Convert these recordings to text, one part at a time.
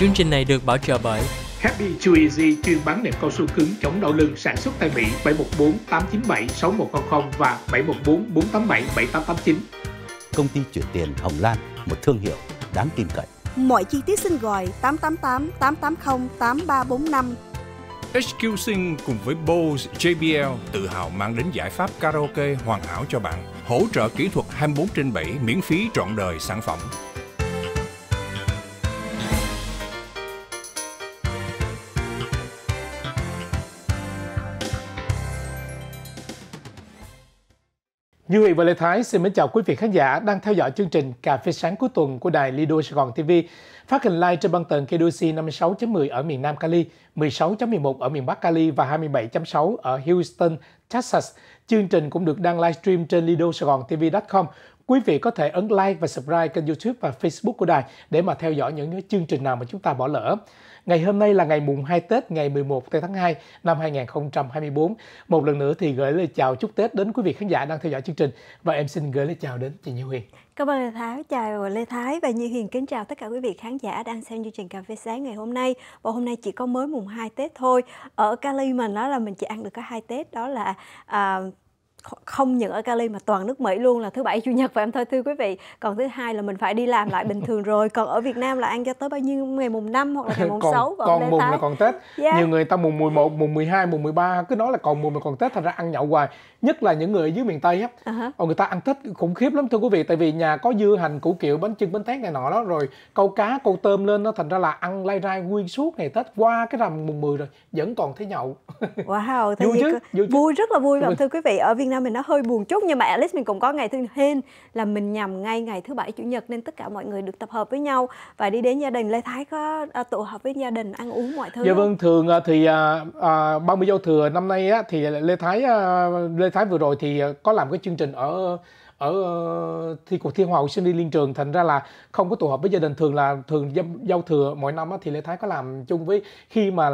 Chương trình này được bảo trợ bởi Happy Chew Easy chuyên bán nệm cao su cứng chống đau lưng sản xuất tại Mỹ 714 897 6100 và 714 487 7889. Công ty chuyển tiền Hồng Lan, một thương hiệu đáng tin cậy. Mọi chi tiết xin gọi 888 880 8345. HQ Sing cùng với Bose JBL tự hào mang đến giải pháp karaoke hoàn hảo cho bạn, hỗ trợ kỹ thuật 24 trên 7 miễn phí trọn đời sản phẩm. Như Huệ và Lê Thái xin mến chào quý vị khán giả đang theo dõi chương trình Cà phê sáng cuối tuần của đài Lido Sài Gòn TV, phát hình live trên băng tần KDOC 56.10 ở miền Nam Cali, 16.11 ở miền Bắc Cali và 27.6 ở Houston, Texas. Chương trình cũng được đăng livestream trên Lido Sài Gòn lidosaigongtv.com. Quý vị có thể ấn like và subscribe kênh YouTube và Facebook của đài để mà theo dõi những chương trình nào mà chúng ta bỏ lỡ. Ngày hôm nay là ngày mùng 2 Tết, ngày 11 tháng 2 năm 2024. Một lần nữa thì gửi lời chào chúc Tết đến quý vị khán giả đang theo dõi chương trình và em xin gửi lời chào đến chị Như Huyền. Cảm ơn Lê Thái, chào Lê Thái và Như Huyền kính chào tất cả quý vị khán giả đang xem chương trình Cà phê sáng ngày hôm nay. Và hôm nay chỉ có mới mùng 2 Tết thôi. Ở Cali mình đó là mình chỉ ăn được có hai Tết đó là uh, không những ở Cali mà toàn nước Mỹ luôn là thứ bảy chủ nhật và em thôi thưa quý vị còn thứ hai là mình phải đi làm lại bình thường rồi còn ở Việt Nam là ăn cho tới bao nhiêu ngày mùng 5 hoặc là ngày mùng còn, 6 và còn mùng là còn Tết yeah. Dạ. nhiều người ta mùng 11 mùng 12 mùng 13 cứ nói là còn mùng là còn Tết thành ra ăn nhậu hoài nhất là những người ở dưới miền Tây á uh-huh. Ờ, người ta ăn Tết khủng khiếp lắm thưa quý vị tại vì nhà có dưa hành củ kiệu bánh chưng bánh tét này nọ đó rồi câu cá câu tôm lên nó thành ra là ăn lai rai nguyên suốt ngày Tết qua cái rằm mùng 10 rồi vẫn còn thấy nhậu wow vui chứ, vui chứ vui rất là vui và thưa quý vị ở Việt Việt Nam mình nó hơi buồn chút nhưng mà at least mình cũng có ngày thứ hên là mình nhằm ngay ngày thứ bảy chủ nhật nên tất cả mọi người được tập hợp với nhau và đi đến gia đình Lê Thái có à, tụ họp với gia đình ăn uống mọi thứ. Dạ vâng thường à, thì à, à, 30 giao thừa năm nay á, thì Lê Thái à, Lê Thái vừa rồi thì à, có làm cái chương trình ở ở ờ, thi cuộc thi hoa hậu sinh viên liên trường thành ra là không có tụ họp với gia đình thường là thường giao thừa mỗi năm thì lê thái có làm chung với khi mà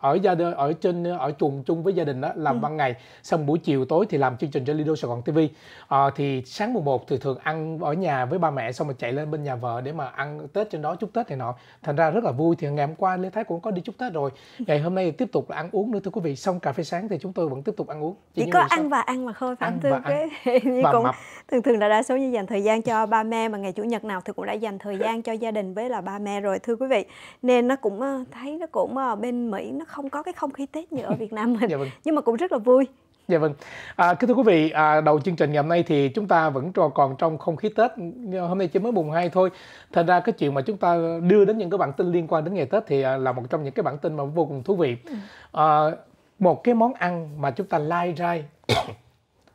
ở gia đình ở trên ở chuồng chung với gia đình đó làm ừ. ban ngày xong buổi chiều tối thì làm chương trình trên Lido Sài Gòn TV à, ờ, thì sáng mùng 1 thì thường ăn ở nhà với ba mẹ xong rồi chạy lên bên nhà vợ để mà ăn Tết trên đó chúc Tết thì nọ thành ra rất là vui thì ngày hôm qua lê thái cũng có đi chúc Tết rồi ngày hôm nay tiếp tục là ăn uống nữa thưa quý vị xong cà phê sáng thì chúng tôi vẫn tiếp tục ăn uống chỉ, chỉ có ăn và ăn mà thôi phải ăn và ăn. và cũng thường thường là đa số như dành thời gian cho ba mẹ mà ngày chủ nhật nào thì cũng đã dành thời gian cho gia đình với là ba mẹ rồi thưa quý vị nên nó cũng ờ, thấy nó cũng ờ, bên mỹ nó không có cái không khí tết như ở việt nam mình dạ vâng. nhưng mà cũng rất là vui Dạ vâng. À, kính thưa quý vị, à, đầu chương trình ngày hôm nay thì chúng ta vẫn trò còn trong không khí Tết. Hôm nay chỉ mới mùng 2 thôi. Thành ra cái chuyện mà chúng ta đưa đến những cái bản tin liên quan đến ngày Tết thì à, là một trong những cái bản tin mà vô cùng thú vị. Ừ. À, một cái món ăn mà chúng ta lai rai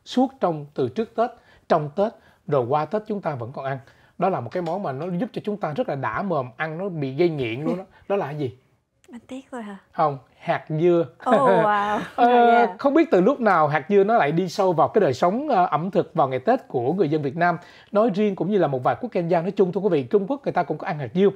suốt trong từ trước Tết trong Tết rồi qua Tết chúng ta vẫn còn ăn đó là một cái món mà nó giúp cho chúng ta rất là đã mồm ăn nó bị gây nghiện luôn đó đó là gì bánh tét thôi hả không hạt dưa oh, wow. Dạ, ờ, dạ. không biết từ lúc nào hạt dưa nó lại đi sâu vào cái đời sống ờ, ẩm thực vào ngày tết của người dân việt nam nói riêng cũng như là một vài quốc gia nói chung thưa quý vị trung quốc người ta cũng có ăn hạt dưa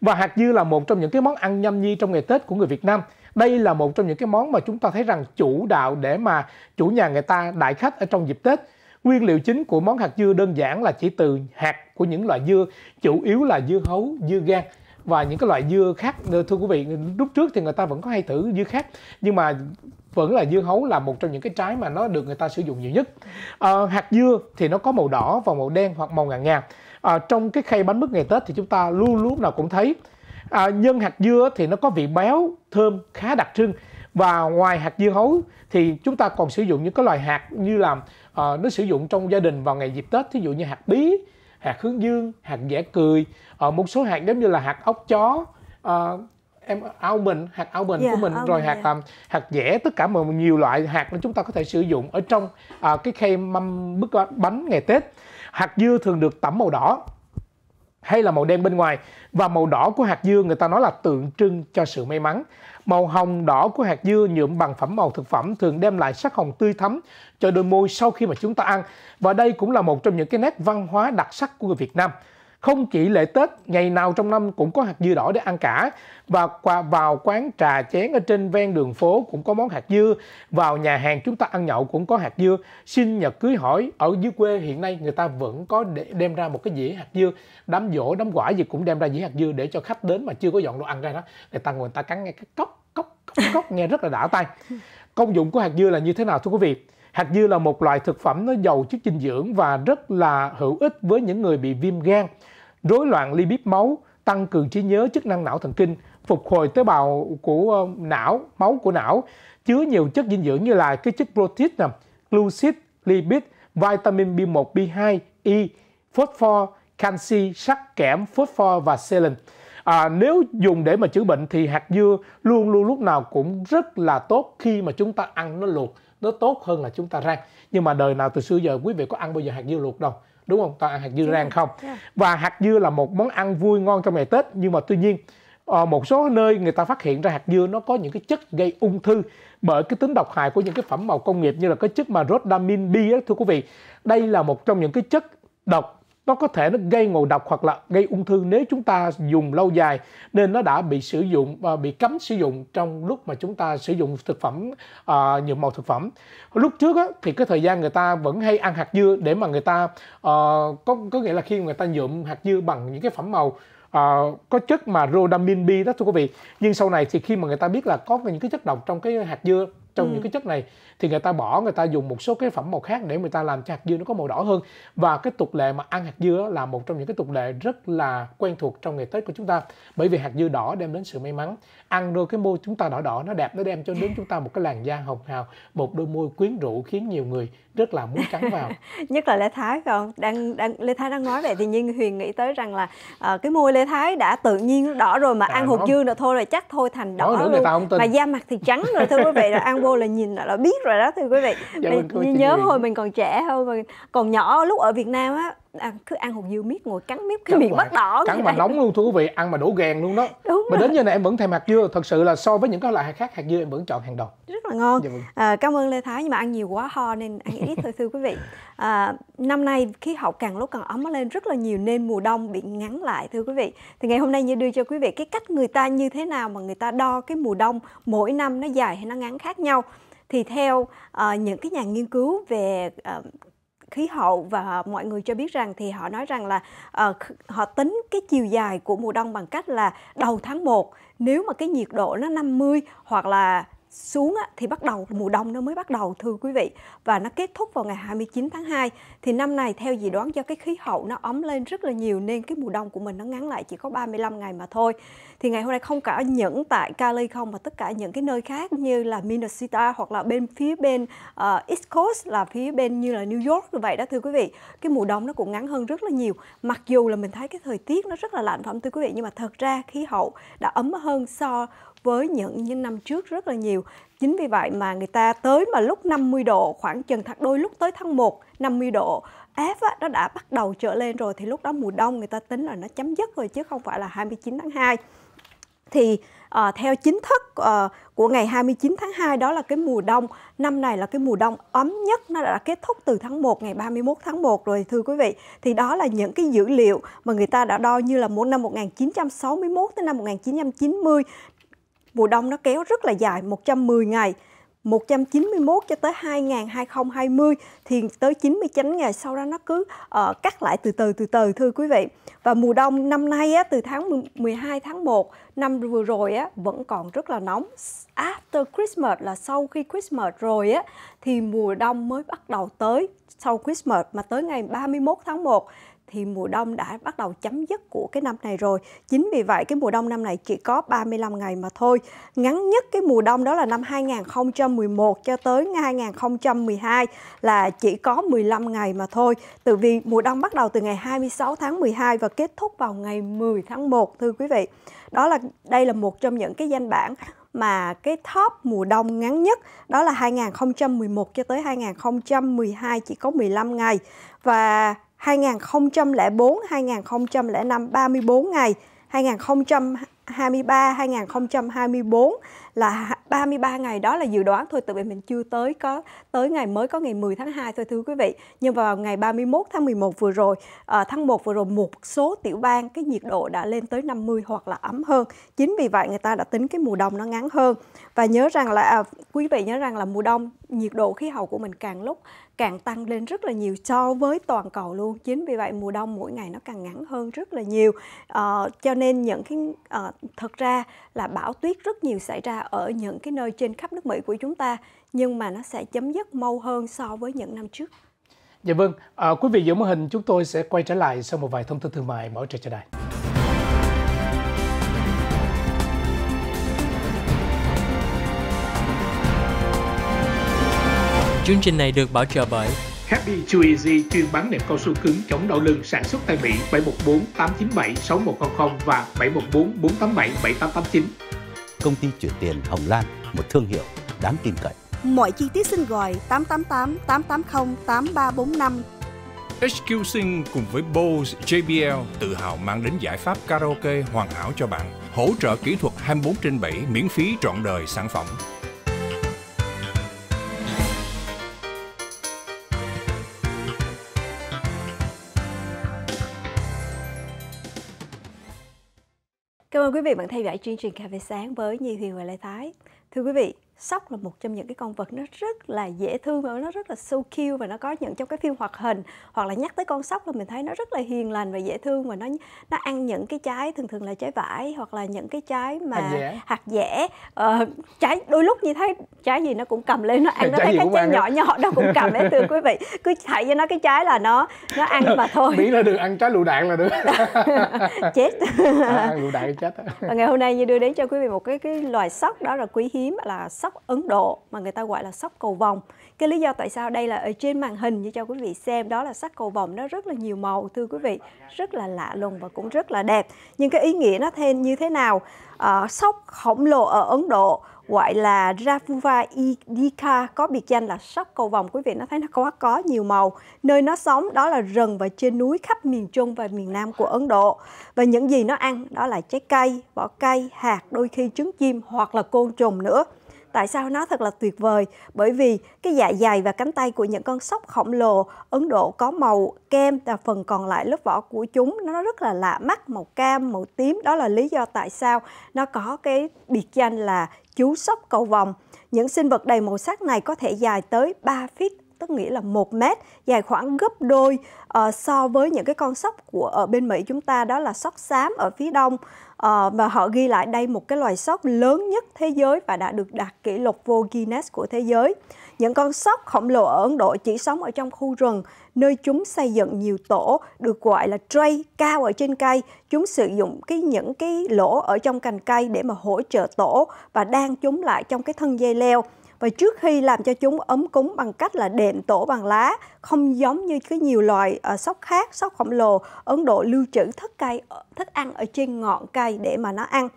và hạt dưa là một trong những cái món ăn nhâm nhi trong ngày tết của người việt nam đây là một trong những cái món mà chúng ta thấy rằng chủ đạo để mà chủ nhà người ta đại khách ở trong dịp tết Nguyên liệu chính của món hạt dưa đơn giản là chỉ từ hạt của những loại dưa, chủ yếu là dưa hấu, dưa gan và những cái loại dưa khác ờ, thưa quý vị lúc trước thì người ta vẫn có hay thử dưa khác nhưng mà vẫn là dưa hấu là một trong những cái trái mà nó được người ta sử dụng nhiều nhất à, hạt dưa thì nó có màu đỏ và màu đen hoặc màu ngà ngà à, trong cái khay bánh mứt ngày tết thì chúng ta luôn lúc nào cũng thấy à, nhân hạt dưa thì nó có vị béo thơm khá đặc trưng và ngoài hạt dưa hấu thì chúng ta còn sử dụng những cái loại hạt như là uh, nó sử dụng trong gia đình vào ngày dịp tết thí dụ như hạt bí hạt hướng dương hạt dẻ cười ở ờ, uh, một số hạt giống như là hạt ốc chó uh, em ao mình hạt ao mình yeah, của dạ, mình rồi hạt yeah. Dạ. hạt dẻ tất cả mọi nhiều loại hạt mà chúng ta có thể sử dụng ở trong uh, cái khay mâm bức bánh ngày tết hạt dưa thường được tẩm màu đỏ hay là màu đen bên ngoài và màu đỏ của hạt dưa người ta nói là tượng trưng cho sự may mắn Màu hồng đỏ của hạt dưa nhuộm bằng phẩm màu thực phẩm thường đem lại sắc hồng tươi thắm cho đôi môi sau khi mà chúng ta ăn. Và đây cũng là một trong những cái nét văn hóa đặc sắc của người Việt Nam. Không chỉ lễ Tết, ngày nào trong năm cũng có hạt dưa đỏ để ăn cả. Và qua vào quán trà chén ở trên ven đường phố cũng có món hạt dưa. Vào nhà hàng chúng ta ăn nhậu cũng có hạt dưa. Sinh nhật cưới hỏi ở dưới quê hiện nay người ta vẫn có để đem ra một cái dĩa hạt dưa. Đám dỗ, đám quả gì cũng đem ra dĩa hạt dưa để cho khách đến mà chưa có dọn đồ ăn ra đó. Người ta ngồi người ta cắn nghe cái cốc, cốc, cốc, cốc nghe rất là đã tay. Công dụng của hạt dưa là như thế nào thưa quý vị? Hạt dưa là một loại thực phẩm nó giàu chất dinh dưỡng và rất là hữu ích với những người bị viêm gan rối loạn lipid máu, tăng cường trí nhớ, chức năng não thần kinh, phục hồi tế bào của ờ, não, máu của não, chứa nhiều chất dinh dưỡng như là cái chất protein nè, glucid, lipid, vitamin B1, B2, E, phosphor, canxi, sắt, kẽm, phosphor và selen. À, nếu dùng để mà chữa bệnh thì hạt dưa luôn luôn lúc nào cũng rất là tốt khi mà chúng ta ăn nó luộc nó tốt hơn là chúng ta rang nhưng mà đời nào từ xưa giờ quý vị có ăn bao giờ hạt dưa luộc đâu đúng không ta ăn hạt dưa rang ăn không và hạt dưa là một món ăn vui ngon trong ngày tết nhưng mà tuy nhiên ờ, một số nơi người ta phát hiện ra hạt dưa nó có những cái chất gây ung thư bởi cái tính độc hại của những cái phẩm màu công nghiệp như là cái chất mà rhodamin B đó thưa quý vị đây là một trong những cái chất độc nó có thể nó gây ngộ độc hoặc là gây ung thư nếu chúng ta dùng lâu dài nên nó đã bị sử dụng và bị cấm sử dụng trong lúc mà chúng ta sử dụng thực phẩm à, nhuộm màu thực phẩm lúc trước á, thì cái thời gian người ta vẫn hay ăn hạt dưa để mà người ta à, có có nghĩa là khi người ta nhuộm hạt dưa bằng những cái phẩm màu uh, có chất mà rhodamin B đó thưa quý vị nhưng sau này thì khi mà người ta biết là có những cái chất độc trong cái hạt dưa trong ừ. những cái chất này thì người ta bỏ người ta dùng một số cái phẩm màu khác để người ta làm cho hạt dưa nó có màu đỏ hơn và cái tục lệ mà ăn hạt dưa là một trong những cái tục lệ rất là quen thuộc trong ngày Tết của chúng ta bởi vì hạt dưa đỏ đem đến sự may mắn ăn đôi cái môi chúng ta đỏ đỏ nó đẹp nó đem cho đến chúng ta một cái làn da hồng hào một đôi môi quyến rũ khiến nhiều người rất là muốn cắn vào nhất là Lê Thái còn đang đang Lê Thái đang nói vậy thì nhiên Huyền nghĩ tới rằng là uh, cái môi Lê Thái đã tự nhiên đỏ rồi mà à, ăn hột dưa nữa thôi là chắc thôi thành đỏ nữa, luôn mà da mặt thì trắng rồi thưa quý vị rồi ăn vô là nhìn là biết rồi rồi đó thưa quý vị dạ, mình, vâng, mình nhớ hồi mình còn trẻ hơn mà còn nhỏ lúc ở việt nam á ăn à, cứ ăn hột dưa miết ngồi cắn miết cái dạ miệng bắt vâng. đỏ cắn mà nóng luôn thưa quý vị ăn mà đổ gàn luôn đó Đúng mà rồi. đến giờ này em vẫn thèm hạt dưa thật sự là so với những cái loại hạt khác hạt dưa em vẫn chọn hàng đầu rất là ngon dạ vâng. à, cảm ơn lê thái nhưng mà ăn nhiều quá ho nên ăn ít thôi thưa quý vị à, năm nay khí hậu càng lúc càng ấm lên rất là nhiều nên mùa đông bị ngắn lại thưa quý vị thì ngày hôm nay như đưa cho quý vị cái cách người ta như thế nào mà người ta đo cái mùa đông mỗi năm nó dài hay nó ngắn khác nhau thì theo uh, những cái nhà nghiên cứu về uh, khí hậu và mọi người cho biết rằng thì họ nói rằng là uh, họ tính cái chiều dài của mùa đông bằng cách là đầu tháng 1 nếu mà cái nhiệt độ nó 50 hoặc là xuống á thì bắt đầu mùa đông nó mới bắt đầu thưa quý vị và nó kết thúc vào ngày 29 tháng 2 thì năm này theo dự đoán do cái khí hậu nó ấm lên rất là nhiều nên cái mùa đông của mình nó ngắn lại chỉ có 35 ngày mà thôi thì ngày hôm nay không cả những tại Cali không mà tất cả những cái nơi khác như là Minnesota hoặc là bên phía bên uh, East Coast là phía bên như là New York như vậy đó thưa quý vị cái mùa đông nó cũng ngắn hơn rất là nhiều mặc dù là mình thấy cái thời tiết nó rất là lạnh phẩm thưa quý vị nhưng mà thật ra khí hậu đã ấm hơn so với những những năm trước rất là nhiều. Chính vì vậy mà người ta tới mà lúc 50 độ khoảng chừng tháng đôi lúc tới tháng 1 50 độ ép nó đã bắt đầu trở lên rồi thì lúc đó mùa đông người ta tính là nó chấm dứt rồi chứ không phải là 29 tháng 2 thì uh, theo chính thức uh, của ngày 29 tháng 2 đó là cái mùa đông năm này là cái mùa đông ấm nhất nó đã kết thúc từ tháng 1 ngày 31 tháng 1 rồi thưa quý vị thì đó là những cái dữ liệu mà người ta đã đo như là mỗi năm 1961 tới năm 1990 mùa đông nó kéo rất là dài 110 ngày 191 cho tới 2000 2020 thì tới 99 ngày sau đó nó cứ uh, cắt lại từ từ từ từ thưa quý vị. Và mùa đông năm nay á, từ tháng 12 tháng 1 năm vừa rồi á, vẫn còn rất là nóng. After Christmas là sau khi Christmas rồi á thì mùa đông mới bắt đầu tới sau Christmas mà tới ngày 31 tháng 1 thì mùa đông đã bắt đầu chấm dứt của cái năm này rồi. Chính vì vậy cái mùa đông năm này chỉ có 35 ngày mà thôi. Ngắn nhất cái mùa đông đó là năm 2011 cho tới 2012 là chỉ có 15 ngày mà thôi. Từ vì mùa đông bắt đầu từ ngày 26 tháng 12 và kết thúc vào ngày 10 tháng 1 thưa quý vị. Đó là đây là một trong những cái danh bản mà cái top mùa đông ngắn nhất đó là 2011 cho tới 2012 chỉ có 15 ngày và 2004, 2005 34 ngày, 2000 2023 2024 là 33 ngày đó là dự đoán thôi tự vì mình chưa tới có tới ngày mới có ngày 10 tháng 2 thôi thưa quý vị. Nhưng vào ngày 31 tháng 11 vừa rồi, à, tháng 1 vừa rồi một số tiểu bang cái nhiệt độ đã lên tới 50 hoặc là ấm hơn. Chính vì vậy người ta đã tính cái mùa đông nó ngắn hơn. Và nhớ rằng là à, quý vị nhớ rằng là mùa đông nhiệt độ khí hậu của mình càng lúc càng tăng lên rất là nhiều so với toàn cầu luôn. Chính vì vậy mùa đông mỗi ngày nó càng ngắn hơn rất là nhiều. À, cho nên những cái à, thật ra là bão tuyết rất nhiều xảy ra ở những cái nơi trên khắp nước Mỹ của chúng ta nhưng mà nó sẽ chấm dứt mau hơn so với những năm trước. Dạ vâng, à, quý vị giữ màn hình chúng tôi sẽ quay trở lại sau một vài thông tin thương mại mở trời cho đài. Chương trình này được bảo trợ bởi Happy Chew Easy chuyên bán nệm cao su cứng chống đau lưng sản xuất tại Mỹ 714 897 6100 và 714 487 7889. Công ty chuyển tiền Hồng Lan, một thương hiệu đáng tin cậy. Mọi chi tiết xin gọi 888 880 8345. HQ Sing cùng với Bose JBL tự hào mang đến giải pháp karaoke hoàn hảo cho bạn, hỗ trợ kỹ thuật 24 trên 7 miễn phí trọn đời sản phẩm. Cảm ơn quý vị vẫn theo dõi chương trình Cà phê sáng với Nhi Huyền và Lê Thái. Thưa quý vị, sóc là một trong những cái con vật nó rất là dễ thương và nó rất là so cute và nó có những trong cái phim hoạt hình hoặc là nhắc tới con sóc là mình thấy nó rất là hiền lành và dễ thương và nó nó ăn những cái trái thường thường là trái vải hoặc là những cái trái mà hạt dẻ, hạt dẻ. Ờ, trái đôi lúc như thấy trái gì nó cũng cầm lên nó ăn nó thấy cái trái nhỏ nhỏ nó cũng cầm đấy thưa quý vị cứ thấy cho nó cái trái là nó nó ăn mà thôi miễn là được ăn trái lựu đạn là được chết à, lựu đạn chết và ngày hôm nay như đưa đến cho quý vị một cái cái loài sóc đó là quý hiếm là sóc sóc Ấn Độ mà người ta gọi là sóc cầu vòng. Cái lý do tại sao đây là ở trên màn hình như cho quý vị xem đó là sắc cầu vòng nó rất là nhiều màu thưa quý vị, rất là lạ lùng và cũng rất là đẹp. Nhưng cái ý nghĩa nó thêm như thế nào? À, ờ, sóc khổng lồ ở Ấn Độ gọi là Ravuva Idika có biệt danh là sóc cầu vòng quý vị nó thấy nó có có nhiều màu nơi nó sống đó là rừng và trên núi khắp miền Trung và miền Nam của Ấn Độ và những gì nó ăn đó là trái cây vỏ cây hạt đôi khi trứng chim hoặc là côn trùng nữa Tại sao nó thật là tuyệt vời? Bởi vì cái dạ dày và cánh tay của những con sóc khổng lồ Ấn Độ có màu kem và phần còn lại lớp vỏ của chúng nó rất là lạ mắt, màu cam, màu tím. Đó là lý do tại sao nó có cái biệt danh là chú sóc cầu vòng. Những sinh vật đầy màu sắc này có thể dài tới 3 feet tức nghĩa là 1 mét, dài khoảng gấp đôi uh, so với những cái con sóc của ở bên Mỹ chúng ta đó là sóc xám ở phía đông. Ờ, và họ ghi lại đây một cái loài sóc lớn nhất thế giới và đã được đạt kỷ lục vô Guinness của thế giới. Những con sóc khổng lồ ở Ấn Độ chỉ sống ở trong khu rừng, nơi chúng xây dựng nhiều tổ được gọi là tray cao ở trên cây. Chúng sử dụng cái những cái lỗ ở trong cành cây để mà hỗ trợ tổ và đan chúng lại trong cái thân dây leo và trước khi làm cho chúng ấm cúng bằng cách là đệm tổ bằng lá không giống như cái nhiều loài uh, sóc khác sóc khổng lồ Ấn Độ lưu trữ thức cây ờ, thức ăn ở trên ngọn cây để mà nó ăn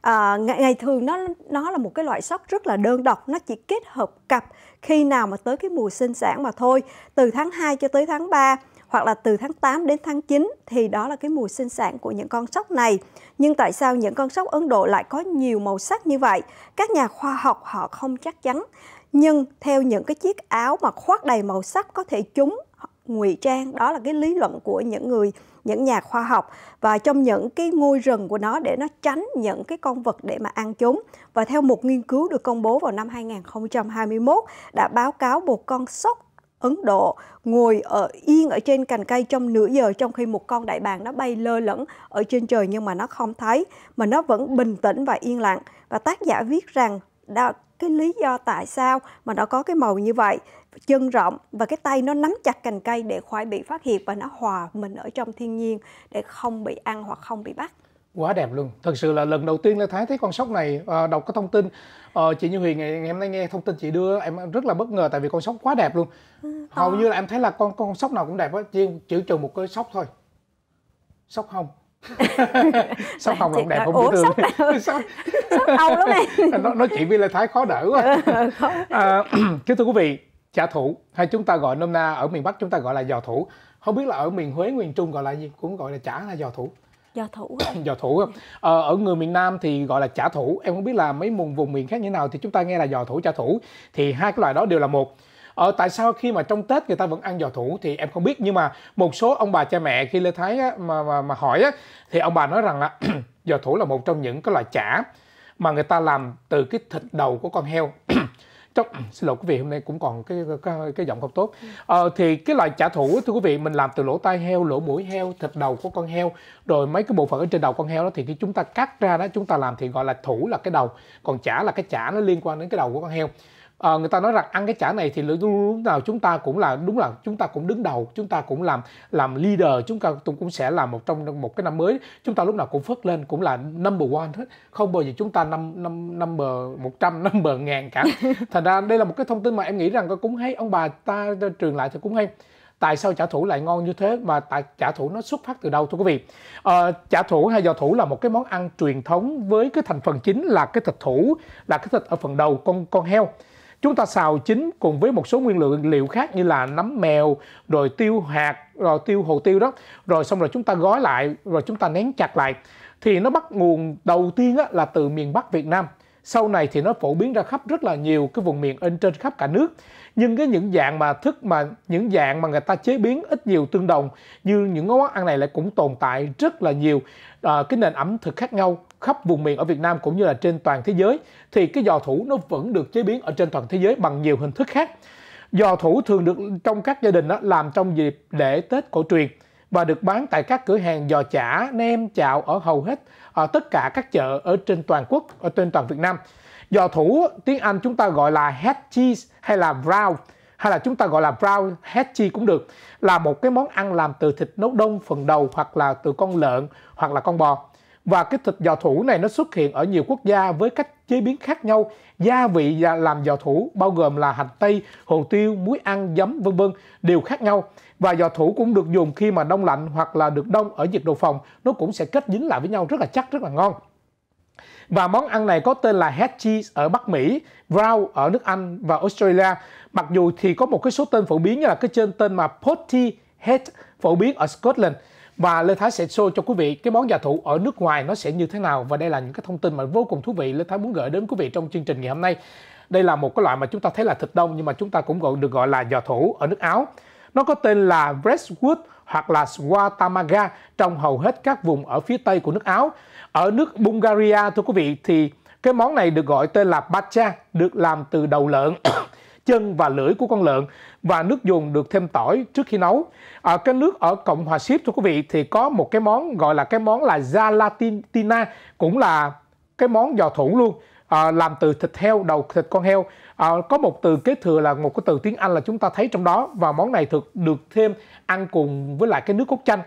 à, ngày, ngày thường nó nó là một cái loại sóc rất là đơn độc nó chỉ kết hợp cặp khi nào mà tới cái mùa sinh sản mà thôi từ tháng 2 cho tới tháng 3 hoặc là từ tháng 8 đến tháng 9 thì đó là cái mùa sinh sản của những con sóc này. Nhưng tại sao những con sóc Ấn Độ lại có nhiều màu sắc như vậy? Các nhà khoa học họ không chắc chắn. Nhưng theo những cái chiếc áo mà khoác đầy màu sắc có thể chúng ngụy trang đó là cái lý luận của những người những nhà khoa học và trong những cái ngôi rừng của nó để nó tránh những cái con vật để mà ăn chúng. Và theo một nghiên cứu được công bố vào năm 2021 đã báo cáo một con sóc Ấn Độ ngồi ở yên ở trên cành cây trong nửa giờ trong khi một con đại bàng nó bay lơ lửng ở trên trời nhưng mà nó không thấy mà nó vẫn bình tĩnh và yên lặng và tác giả viết rằng đó, cái lý do tại sao mà nó có cái màu như vậy chân rộng và cái tay nó nắm chặt cành cây để khỏi bị phát hiện và nó hòa mình ở trong thiên nhiên để không bị ăn hoặc không bị bắt quá đẹp luôn thật sự là lần đầu tiên là thái thấy con sóc này à, đọc cái thông tin à, chị như huyền ngày, ngày hôm nay nghe thông tin chị đưa em rất là bất ngờ tại vì con sóc quá đẹp luôn ừ, hầu như là em thấy là con con sóc nào cũng đẹp á chỉ chữ trừ một cái sóc thôi sóc hồng sóc hồng cũng đẹp không biết thương sóc hồng lắm em nói, nói chuyện với là thái khó đỡ quá ừ, à, kính thưa quý vị trả thủ hay chúng ta gọi nôm na ở miền bắc chúng ta gọi là giò thủ không biết là ở miền huế miền trung gọi là gì cũng gọi là chả là giò thủ giò thủ giò thủ à? ờ, ở người miền Nam thì gọi là chả thủ em không biết là mấy vùng vùng miền khác như thế nào thì chúng ta nghe là giò thủ chả thủ thì hai cái loại đó đều là một ờ, tại sao khi mà trong Tết người ta vẫn ăn giò thủ thì em không biết nhưng mà một số ông bà cha mẹ khi Lê Thái á, mà, mà mà hỏi á, thì ông bà nói rằng là giò thủ là một trong những cái loại chả mà người ta làm từ cái thịt đầu của con heo trong xin lỗi quý vị hôm nay cũng còn cái cái, cái giọng không tốt à, thì cái loại trả thủ thưa quý vị mình làm từ lỗ tai heo lỗ mũi heo thịt đầu của con heo rồi mấy cái bộ phận ở trên đầu con heo đó thì khi chúng ta cắt ra đó chúng ta làm thì gọi là thủ là cái đầu còn chả là cái chả nó liên quan đến cái đầu của con heo à, người ta nói rằng ăn cái chả này thì lúc nào chúng ta cũng là đúng là chúng ta cũng đứng đầu chúng ta cũng làm làm leader chúng ta cũng sẽ là một trong một cái năm mới chúng ta lúc nào cũng phất lên cũng là number one hết không bao giờ chúng ta năm năm năm bờ một trăm năm bờ ngàn cả thành ra đây là một cái thông tin mà em nghĩ rằng có cũng hay ông bà ta trường lại thì cũng hay tại sao chả thủ lại ngon như thế và tại chả thủ nó xuất phát từ đâu thưa quý vị à, ờ, chả thủ hay giò thủ là một cái món ăn truyền thống với cái thành phần chính là cái thịt thủ là cái thịt ở phần đầu con con heo Chúng ta xào chín cùng với một số nguyên liệu liệu khác như là nấm mèo, rồi tiêu hạt, rồi tiêu hồ tiêu đó. Rồi xong rồi chúng ta gói lại, rồi chúng ta nén chặt lại. Thì nó bắt nguồn đầu tiên là từ miền Bắc Việt Nam. Sau này thì nó phổ biến ra khắp rất là nhiều cái vùng miền in trên khắp cả nước. Nhưng cái những dạng mà thức mà những dạng mà người ta chế biến ít nhiều tương đồng như những món ăn này lại cũng tồn tại rất là nhiều à, cái nền ẩm thực khác nhau khắp vùng miền ở Việt Nam cũng như là trên toàn thế giới thì cái giò thủ nó vẫn được chế biến ở trên toàn thế giới bằng nhiều hình thức khác. Giò thủ thường được trong các gia đình đó, làm trong dịp lễ Tết cổ truyền và được bán tại các cửa hàng giò chả, nem, chạo ở hầu hết ở à, tất cả các chợ ở trên toàn quốc, ở trên toàn Việt Nam. Giò thủ tiếng Anh chúng ta gọi là head cheese hay là brown hay là chúng ta gọi là brown cheese cũng được là một cái món ăn làm từ thịt nấu đông phần đầu hoặc là từ con lợn hoặc là con bò và cái thịt giò thủ này nó xuất hiện ở nhiều quốc gia với cách chế biến khác nhau. Gia vị làm giò thủ bao gồm là hành tây, hồ tiêu, muối ăn, giấm vân vân đều khác nhau. Và giò thủ cũng được dùng khi mà đông lạnh hoặc là được đông ở nhiệt độ phòng, nó cũng sẽ kết dính lại với nhau rất là chắc, rất là ngon. Và món ăn này có tên là head cheese ở Bắc Mỹ, brown ở nước Anh và Australia. Mặc dù thì có một cái số tên phổ biến như là cái trên tên mà potty head phổ biến ở Scotland. Và Lê Thái sẽ show cho quý vị cái món giả thủ ở nước ngoài nó sẽ như thế nào và đây là những cái thông tin mà vô cùng thú vị Lê Thái muốn gửi đến quý vị trong chương trình ngày hôm nay. Đây là một cái loại mà chúng ta thấy là thịt đông nhưng mà chúng ta cũng gọi được gọi là giò thủ ở nước Áo. Nó có tên là Brestwood hoặc là Swatamaga trong hầu hết các vùng ở phía Tây của nước Áo. Ở nước Bulgaria thưa quý vị thì cái món này được gọi tên là Bacha, được làm từ đầu lợn, chân và lưỡi của con lợn và nước dùng được thêm tỏi trước khi nấu. Ở à, cái nước ở Cộng hòa Ship thưa quý vị thì có một cái món gọi là cái món là gelatina cũng là cái món giò thủ luôn. À, làm từ thịt heo, đầu thịt con heo à, Có một từ kế thừa là một cái từ tiếng Anh là chúng ta thấy trong đó Và món này thực được thêm ăn cùng với lại cái nước cốt chanh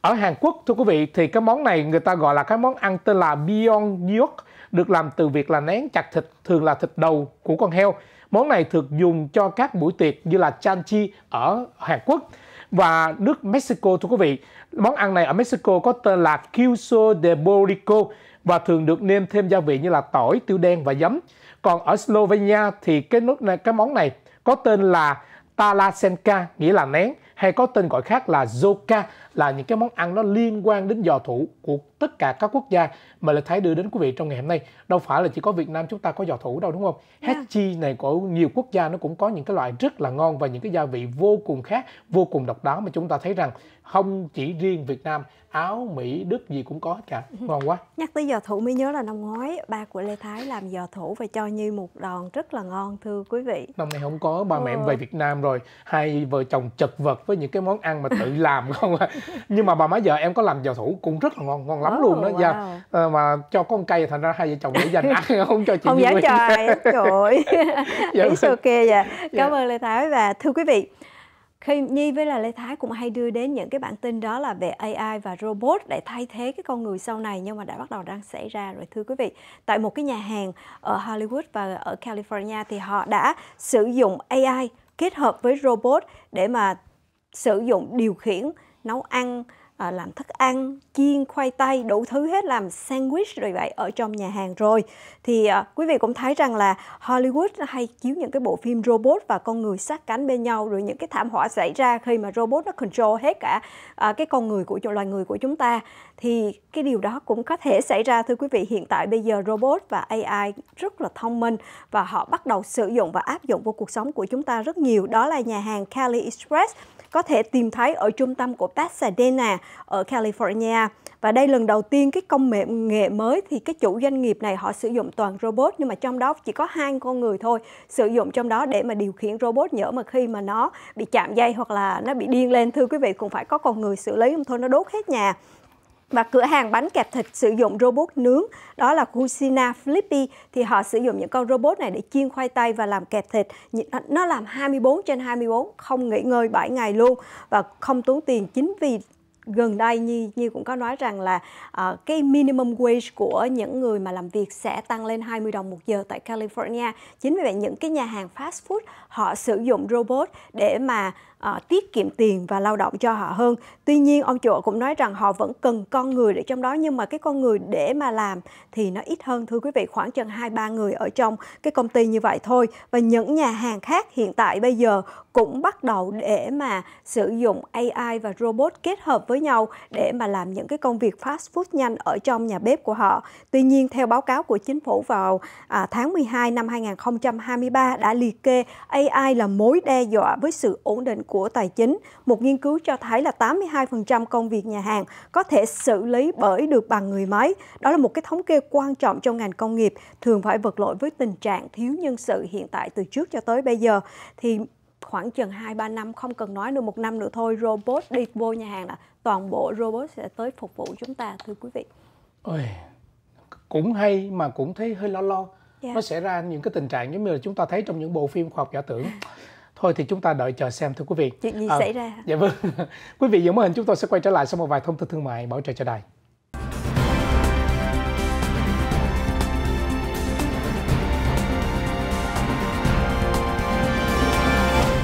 ở Hàn Quốc thưa quý vị thì cái món này người ta gọi là cái món ăn tên là Byeongyuk được làm từ việc là nén chặt thịt thường là thịt đầu của con heo Món này thường dùng cho các buổi tiệc như là chanchi ở Hàn Quốc và nước Mexico thưa quý vị. Món ăn này ở Mexico có tên là Queso de Borico và thường được nêm thêm gia vị như là tỏi, tiêu đen và giấm. Còn ở Slovenia thì cái nước này, cái món này có tên là Talasenka nghĩa là nén hay có tên gọi khác là Zoka là những cái món ăn nó liên quan đến giò thủ của tất cả các quốc gia mà Lê Thái đưa đến quý vị trong ngày hôm nay. Đâu phải là chỉ có Việt Nam chúng ta có giò thủ đâu đúng không? Yeah. Dạ. chi này của nhiều quốc gia nó cũng có những cái loại rất là ngon và những cái gia vị vô cùng khác, vô cùng độc đáo mà chúng ta thấy rằng không chỉ riêng Việt Nam, Áo, Mỹ, Đức gì cũng có hết cả. Ừ. Ngon quá. Nhắc tới giò thủ mới nhớ là năm ngoái ba của Lê Thái làm giò thủ và cho Như một đòn rất là ngon thưa quý vị. Năm nay không có, ba ừ. mẹ em về Việt Nam rồi, hai vợ chồng chật vật với những cái món ăn mà tự làm không à nhưng mà bà má vợ em có làm dầu thủ cũng rất là ngon ngon lắm oh, luôn đó oh, wow. dạ mà cho con cây thành ra hai vợ chồng để dành ăn không cho chị không dám cho ai trời dạ. Vâng. ok dạ cảm dạ. ơn lê thái và thưa quý vị khi Nhi với là Lê Thái cũng hay đưa đến những cái bản tin đó là về AI và robot để thay thế cái con người sau này nhưng mà đã bắt đầu đang xảy ra rồi thưa quý vị. Tại một cái nhà hàng ở Hollywood và ở California thì họ đã sử dụng AI kết hợp với robot để mà sử dụng điều khiển nấu ăn ờ, làm thức ăn chiên khoai tây đủ thứ hết làm sandwich rồi vậy ở trong nhà hàng rồi thì uh, quý vị cũng thấy rằng là Hollywood hay chiếu những cái bộ phim robot và con người sát cánh bên nhau rồi những cái thảm họa xảy ra khi mà robot nó control hết cả uh, cái con người của loài người của chúng ta thì cái điều đó cũng có thể xảy ra thưa quý vị hiện tại bây giờ robot và AI rất là thông minh và họ bắt đầu sử dụng và áp dụng vào cuộc sống của chúng ta rất nhiều đó là nhà hàng Cali Express có thể tìm thấy ở trung tâm của Pasadena ở California. Và đây lần đầu tiên cái công nghệ mới thì cái chủ doanh nghiệp này họ sử dụng toàn robot nhưng mà trong đó chỉ có hai con người thôi sử dụng trong đó để mà điều khiển robot nhỡ mà khi mà nó bị chạm dây hoặc là nó bị điên lên thưa quý vị cũng phải có con người xử lý không thôi nó đốt hết nhà và cửa hàng bánh kẹp thịt sử dụng robot nướng đó là Cucina flippy thì họ sử dụng những con robot này để chiên khoai tây và làm kẹp thịt nó làm 24 trên 24 không nghỉ ngơi 7 ngày luôn và không tốn tiền chính vì gần đây như Nhi cũng có nói rằng là uh, cái minimum wage của những người mà làm việc sẽ tăng lên 20 đồng một giờ tại California. Chính vì vậy những cái nhà hàng fast food họ sử dụng robot để mà uh, tiết kiệm tiền và lao động cho họ hơn tuy nhiên ông chủ cũng nói rằng họ vẫn cần con người để trong đó nhưng mà cái con người để mà làm thì nó ít hơn thưa quý vị khoảng chừng hai ba người ở trong cái công ty như vậy thôi và những nhà hàng khác hiện tại bây giờ cũng bắt đầu để mà sử dụng AI và robot kết hợp với nhau để mà làm những cái công việc fast food nhanh ở trong nhà bếp của họ. Tuy nhiên theo báo cáo của chính phủ vào à, tháng 12 năm 2023 đã liệt kê AI là mối đe dọa với sự ổn định của Tài chính, một nghiên cứu cho thấy là 82% công việc nhà hàng có thể xử lý bởi được bằng người máy. Đó là một cái thống kê quan trọng trong ngành công nghiệp, thường phải vật lộn với tình trạng thiếu nhân sự hiện tại từ trước cho tới bây giờ. Thì khoảng chừng 2-3 năm, không cần nói nữa, một năm nữa thôi, robot đi vô nhà hàng là toàn bộ robot sẽ tới phục vụ chúng ta, thưa quý vị. Ôi, cũng hay mà cũng thấy hơi lo lo. Yeah. Dạ. Nó sẽ ra những cái tình trạng giống như là chúng ta thấy trong những bộ phim khoa học giả tưởng thôi thì chúng ta đợi chờ xem thưa quý vị chuyện gì à, xảy ra dạ vâng quý vị giữ màn hình chúng tôi sẽ quay trở lại sau một vài thông tin thương mại bảo trợ cho đài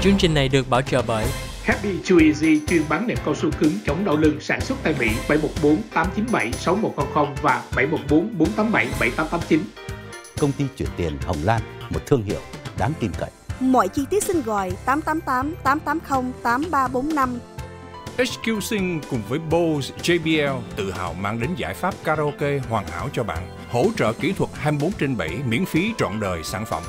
Chương trình này được bảo trợ bởi Happy Chew Easy chuyên bán nệm cao su cứng chống đau lưng sản xuất tại Mỹ 714 897 6100 và 714 487 7889. Công ty chuyển tiền Hồng Lan, một thương hiệu đáng tin cậy. Mọi chi tiết xin gọi 888 880 8345. HQ Sing cùng với Bose JBL tự hào mang đến giải pháp karaoke hoàn hảo cho bạn, hỗ trợ kỹ thuật 24 trên 7 miễn phí trọn đời sản phẩm.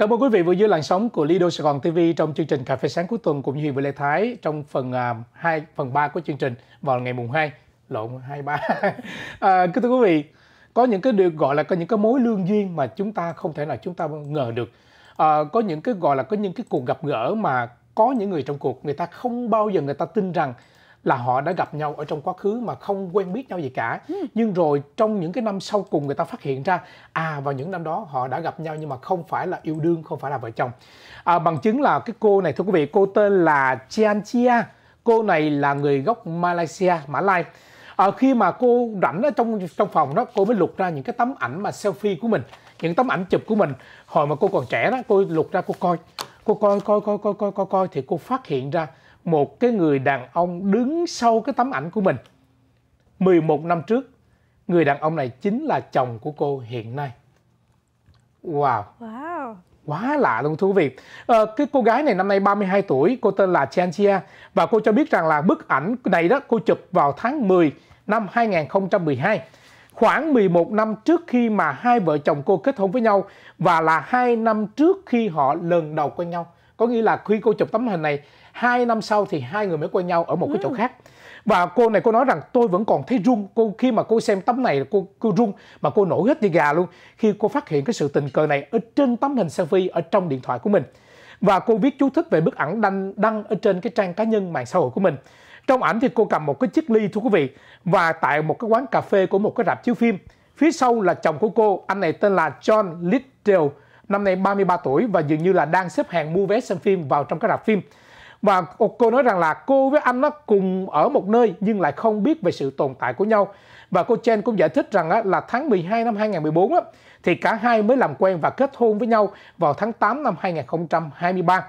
Cảm ơn quý vị vừa dưới làn sóng của Lido Sài Gòn TV trong chương trình Cà phê sáng cuối tuần cũng như Hiền Bùi Lê Thái trong phần uh, à, 2, phần 3 của chương trình vào ngày mùng 2, lộn 23. à, thưa quý vị, có những cái được gọi là có những cái mối lương duyên mà chúng ta không thể nào chúng ta ngờ được. À, có những cái gọi là có những cái cuộc gặp gỡ mà có những người trong cuộc người ta không bao giờ người ta tin rằng là họ đã gặp nhau ở trong quá khứ mà không quen biết nhau gì cả ừ. nhưng rồi trong những cái năm sau cùng người ta phát hiện ra à vào những năm đó họ đã gặp nhau nhưng mà không phải là yêu đương không phải là vợ chồng à, bằng chứng là cái cô này thưa quý vị cô tên là Chian Chia cô này là người gốc Malaysia Mã Lai à, khi mà cô rảnh ở trong trong phòng đó cô mới lục ra những cái tấm ảnh mà selfie của mình những tấm ảnh chụp của mình hồi mà cô còn trẻ đó cô lục ra cô coi cô coi coi coi coi coi coi coi thì cô phát hiện ra một cái người đàn ông đứng sau cái tấm ảnh của mình. 11 năm trước, người đàn ông này chính là chồng của cô hiện nay. Wow. Wow. Quá lạ luôn thú vị. À, cái cô gái này năm nay 32 tuổi, cô tên là Chen và cô cho biết rằng là bức ảnh này đó cô chụp vào tháng 10 năm 2012. Khoảng 11 năm trước khi mà hai vợ chồng cô kết hôn với nhau và là hai năm trước khi họ lần đầu quen nhau. Có nghĩa là khi cô chụp tấm hình này hai năm sau thì hai người mới quen nhau ở một cái chỗ ừ. khác và cô này cô nói rằng tôi vẫn còn thấy rung cô khi mà cô xem tấm này cô cô rung mà cô nổi hết đi gà luôn khi cô phát hiện cái sự tình cờ này ở trên tấm hình selfie ở trong điện thoại của mình và cô viết chú thích về bức ảnh đăng đăng ở trên cái trang cá nhân mạng xã hội của mình trong ảnh thì cô cầm một cái chiếc ly thưa quý vị và tại một cái quán cà phê của một cái rạp chiếu phim phía sau là chồng của cô anh này tên là John little năm nay 33 tuổi và dường như là đang xếp hàng mua vé xem phim vào trong cái rạp phim và cô nói rằng là cô với anh nó cùng ở một nơi nhưng lại không biết về sự tồn tại của nhau và cô Chen cũng giải thích rằng là tháng 12 năm 2014 á, thì cả hai mới làm quen và kết hôn với nhau vào tháng 8 năm 2023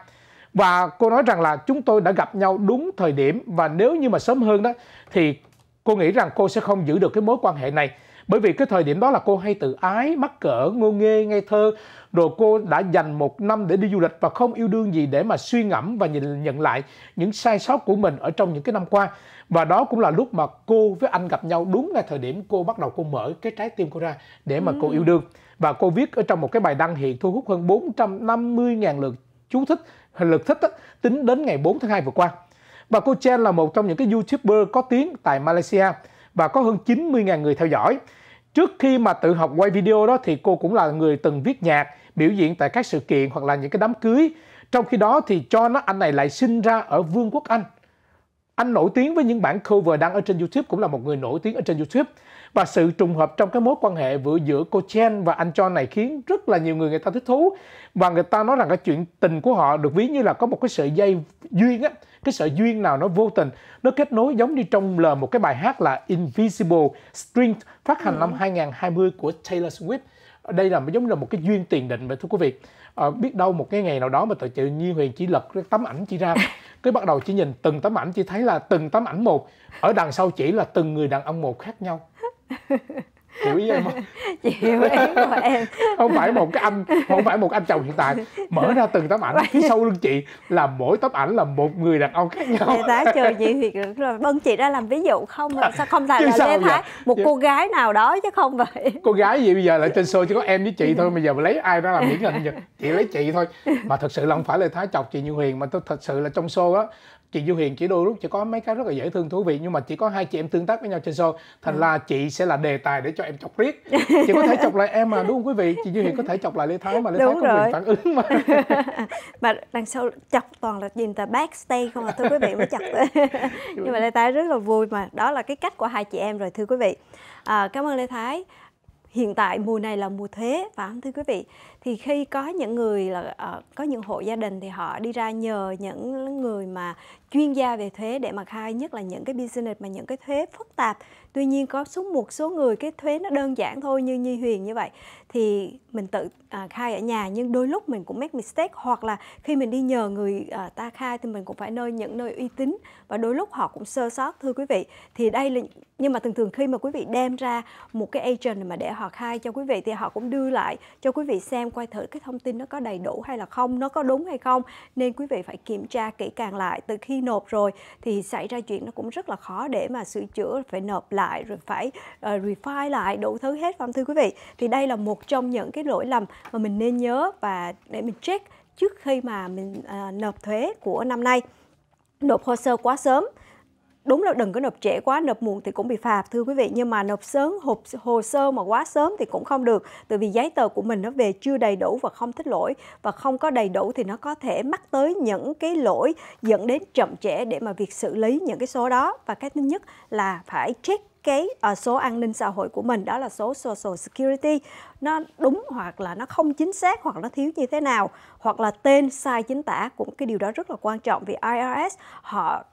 và cô nói rằng là chúng tôi đã gặp nhau đúng thời điểm và nếu như mà sớm hơn đó thì cô nghĩ rằng cô sẽ không giữ được cái mối quan hệ này bởi vì cái thời điểm đó là cô hay tự ái mắc cỡ ngô nghê ngây thơ rồi cô đã dành một năm để đi du lịch và không yêu đương gì để mà suy ngẫm và nhìn nhận lại những sai sót của mình ở trong những cái năm qua và đó cũng là lúc mà cô với anh gặp nhau đúng là thời điểm cô bắt đầu cô mở cái trái tim cô ra để mà ừ. cô yêu đương và cô viết ở trong một cái bài đăng hiện thu hút hơn 450.000 lượt chú thích lượt thích á, tính đến ngày 4 tháng 2 vừa qua và cô Chen là một trong những cái youtuber có tiếng tại Malaysia và có hơn 90.000 người theo dõi Trước khi mà tự học quay video đó thì cô cũng là người từng viết nhạc, biểu diễn tại các sự kiện hoặc là những cái đám cưới. Trong khi đó thì cho nó anh này lại sinh ra ở Vương quốc Anh. Anh nổi tiếng với những bản cover đăng ở trên YouTube cũng là một người nổi tiếng ở trên YouTube và sự trùng hợp trong cái mối quan hệ vừa giữa cô Chen và anh John này khiến rất là nhiều người người ta thích thú và người ta nói rằng cái chuyện tình của họ được ví như là có một cái sợi dây duyên á cái sợi duyên nào nó vô tình nó kết nối giống như trong lời một cái bài hát là Invisible String phát hành ừ. năm 2020 của Taylor Swift đây là giống như là một cái duyên tiền định vậy thưa quý vị à, biết đâu một cái ngày nào đó mà tự tự nhiên huyền chỉ lật cái tấm ảnh chỉ ra cái bắt đầu chỉ nhìn từng tấm ảnh chỉ thấy là từng tấm ảnh một ở đằng sau chỉ là từng người đàn ông một khác nhau chịu ý em không? chịu ý của em không phải một cái anh không phải một anh chồng hiện tại mở ra từng tấm ảnh phía sau lưng chị là mỗi tấm ảnh là một người đàn ông khác nhau lê thái trừ chị Việt là bân chị đã làm ví dụ không mà sao không tài chứ là lê thái vậy? một cô gái nào đó chứ không vậy cô gái gì bây giờ lại trên show chỉ có em với chị thôi ừ. bây giờ mà lấy ai ra làm điển hình chị lấy chị thôi mà thật sự là không phải lê thái chọc chị như huyền mà tôi thật sự là trong show á chị Du Hiền chỉ đôi lúc chỉ có mấy cái rất là dễ thương thú vị nhưng mà chỉ có hai chị em tương tác với nhau trên show thành ừ. Dạ. là chị sẽ là đề tài để cho em chọc riết chị có thể chọc lại em mà đúng không quý vị chị Du Hiền có thể chọc lại Lê Thái mà Lê đúng Thái có quyền phản ứng mà mà đằng sau chọc toàn là nhìn từ backstage không à thưa quý vị mới chọc nhưng mà Lê Thái rất là vui mà đó là cái cách của hai chị em rồi thưa quý vị à, cảm ơn Lê Thái hiện tại mùa này là mùa thuế phải không thưa quý vị thì khi có những người là uh, có những hộ gia đình thì họ đi ra nhờ những người mà chuyên gia về thuế để mà khai nhất là những cái business mà những cái thuế phức tạp tuy nhiên có số một số người cái thuế nó đơn giản thôi như như huyền như vậy thì mình tự à, khai ở nhà nhưng đôi lúc mình cũng make mistake hoặc là khi mình đi nhờ người à, ta khai thì mình cũng phải nơi những nơi uy tín và đôi lúc họ cũng sơ sót thưa quý vị thì đây là nhưng mà thường thường khi mà quý vị đem ra một cái agent mà để họ khai cho quý vị thì họ cũng đưa lại cho quý vị xem quay thử cái thông tin nó có đầy đủ hay là không nó có đúng hay không nên quý vị phải kiểm tra kỹ càng lại từ khi nộp rồi thì xảy ra chuyện nó cũng rất là khó để mà sửa chữa phải nộp lại rồi phải uh, ờ, refine lại đủ thứ hết không thưa quý vị thì đây là một trong những cái lỗi lầm mà mình nên nhớ và để mình check trước khi mà mình à, nộp thuế của năm nay nộp hồ sơ quá sớm đúng là đừng có nộp trễ quá nộp muộn thì cũng bị phạt thưa quý vị nhưng mà nộp sớm hộp hồ sơ mà quá sớm thì cũng không được tại vì giấy tờ của mình nó về chưa đầy đủ và không thích lỗi và không có đầy đủ thì nó có thể mắc tới những cái lỗi dẫn đến chậm trễ để mà việc xử lý những cái số đó và cái thứ nhất là phải check cái uh, số an ninh xã hội của mình đó là số social security nó đúng hoặc là nó không chính xác hoặc nó thiếu như thế nào hoặc là tên sai chính tả cũng cái điều đó rất là quan trọng vì IRS họ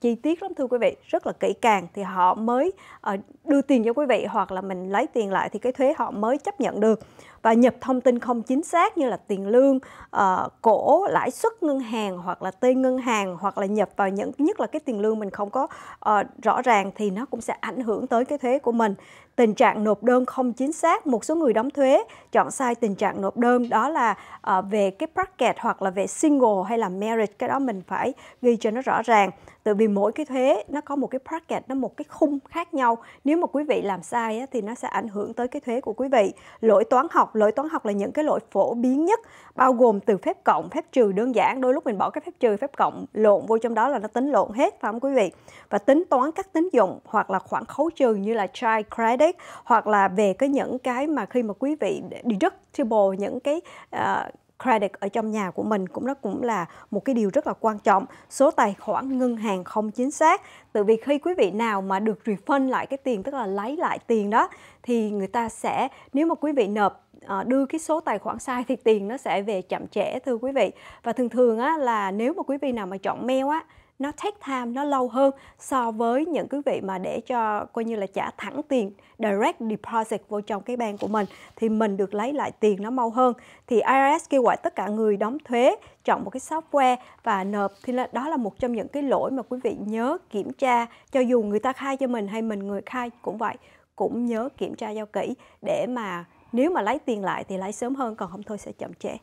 chi tiết lắm thưa quý vị rất là kỹ càng thì họ mới uh, đưa tiền cho quý vị hoặc là mình lấy tiền lại thì cái thuế họ mới chấp nhận được và nhập thông tin không chính xác như là tiền lương, uh, cổ, lãi suất ngân hàng hoặc là tên ngân hàng hoặc là nhập vào những nhất là cái tiền lương mình không có uh, rõ ràng thì nó cũng sẽ ảnh hưởng tới cái thuế của mình tình trạng nộp đơn không chính xác một số người đóng thuế chọn sai tình trạng nộp đơn đó là uh, về cái bracket hoặc là về single hay là marriage cái đó mình phải ghi cho nó rõ ràng tại vì mỗi cái thuế nó có một cái bracket nó một cái khung khác nhau nếu mà quý vị làm sai á, thì nó sẽ ảnh hưởng tới cái thuế của quý vị lỗi toán học lỗi toán học là những cái lỗi phổ biến nhất bao gồm từ phép cộng phép trừ đơn giản đôi lúc mình bỏ cái phép trừ phép cộng lộn vô trong đó là nó tính lộn hết phải không quý vị và tính toán các tín dụng hoặc là khoản khấu trừ như là child credit TEDx hoặc là về cái những cái mà khi mà quý vị đi rất triple những cái uh, credit ở trong nhà của mình cũng nó cũng là một cái điều rất là quan trọng số tài khoản ngân hàng không chính xác từ vì khi quý vị nào mà được refund lại cái tiền tức là lấy lại tiền đó thì người ta sẽ nếu mà quý vị nộp ờ, đưa cái số tài khoản sai thì tiền nó sẽ về chậm trễ thưa quý vị và thường thường á, là nếu mà quý vị nào mà chọn mail á nó take time nó lâu hơn so với những quý vị mà để cho coi như là trả thẳng tiền direct deposit vô trong cái bank của mình thì mình được lấy lại tiền nó mau hơn thì IRS kêu gọi tất cả người đóng thuế chọn một cái software và nộp thì là, đó là một trong những cái lỗi mà quý vị nhớ kiểm tra cho dù người ta khai cho mình hay mình người khai cũng vậy cũng nhớ kiểm tra cho kỹ để mà nếu mà lấy tiền lại thì lấy sớm hơn còn không thôi sẽ chậm trễ.